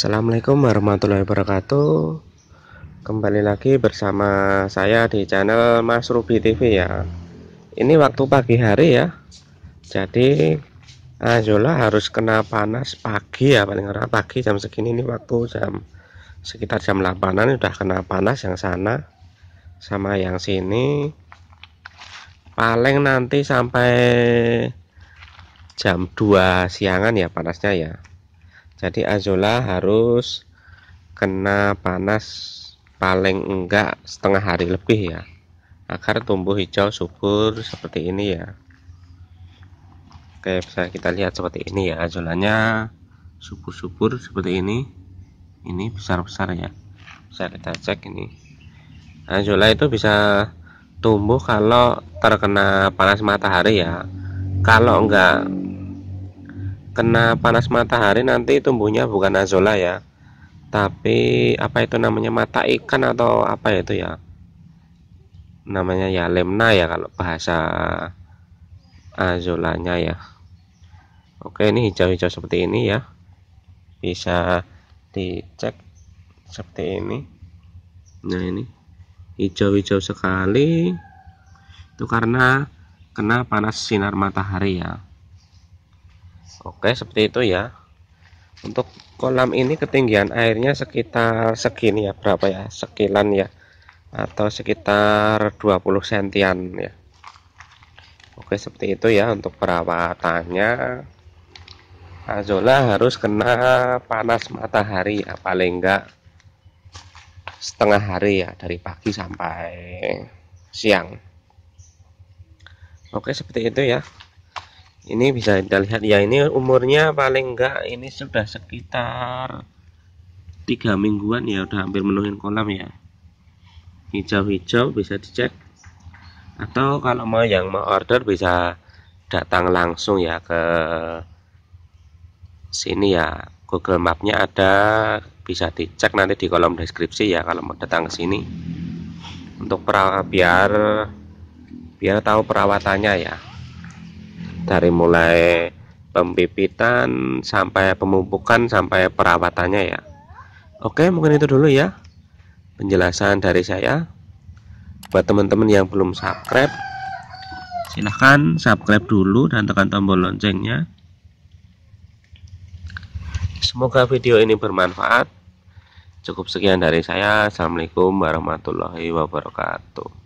Assalamualaikum warahmatullahi wabarakatuh Kembali lagi bersama saya di channel Mas Ruby TV ya Ini waktu pagi hari ya Jadi Azola harus kena panas pagi ya Paling orang pagi jam segini ini waktu jam Sekitar jam 8an udah kena panas yang sana Sama yang sini Paling nanti sampai Jam 2 siangan ya panasnya ya jadi azola harus kena panas paling enggak setengah hari lebih ya agar tumbuh hijau subur seperti ini ya Oke bisa kita lihat seperti ini ya azolanya subur-subur seperti ini ini besar-besar ya bisa kita cek ini azola itu bisa tumbuh kalau terkena panas matahari ya kalau enggak kena panas matahari nanti tumbuhnya bukan azolla ya tapi apa itu namanya mata ikan atau apa itu ya namanya ya lemna ya kalau bahasa azolanya ya oke ini hijau-hijau seperti ini ya bisa dicek seperti ini nah ini hijau-hijau sekali itu karena kena panas sinar matahari ya Oke seperti itu ya untuk kolam ini ketinggian airnya sekitar segini ya berapa ya sekilan ya atau sekitar 20 sentian ya Oke seperti itu ya untuk perawatannya Azola harus kena panas matahari ya paling enggak setengah hari ya dari pagi sampai siang Oke seperti itu ya ini bisa kita lihat ya ini umurnya paling enggak ini sudah sekitar tiga mingguan ya udah hampir menuhin kolam ya hijau-hijau bisa dicek atau kalau mau yang mau order bisa datang langsung ya ke sini ya Google Mapnya ada bisa dicek nanti di kolom deskripsi ya kalau mau datang ke sini untuk perawat biar biar tahu perawatannya ya dari mulai pembibitan sampai pemupukan sampai perawatannya ya oke mungkin itu dulu ya penjelasan dari saya buat teman-teman yang belum subscribe silahkan subscribe dulu dan tekan tombol loncengnya semoga video ini bermanfaat cukup sekian dari saya assalamualaikum warahmatullahi wabarakatuh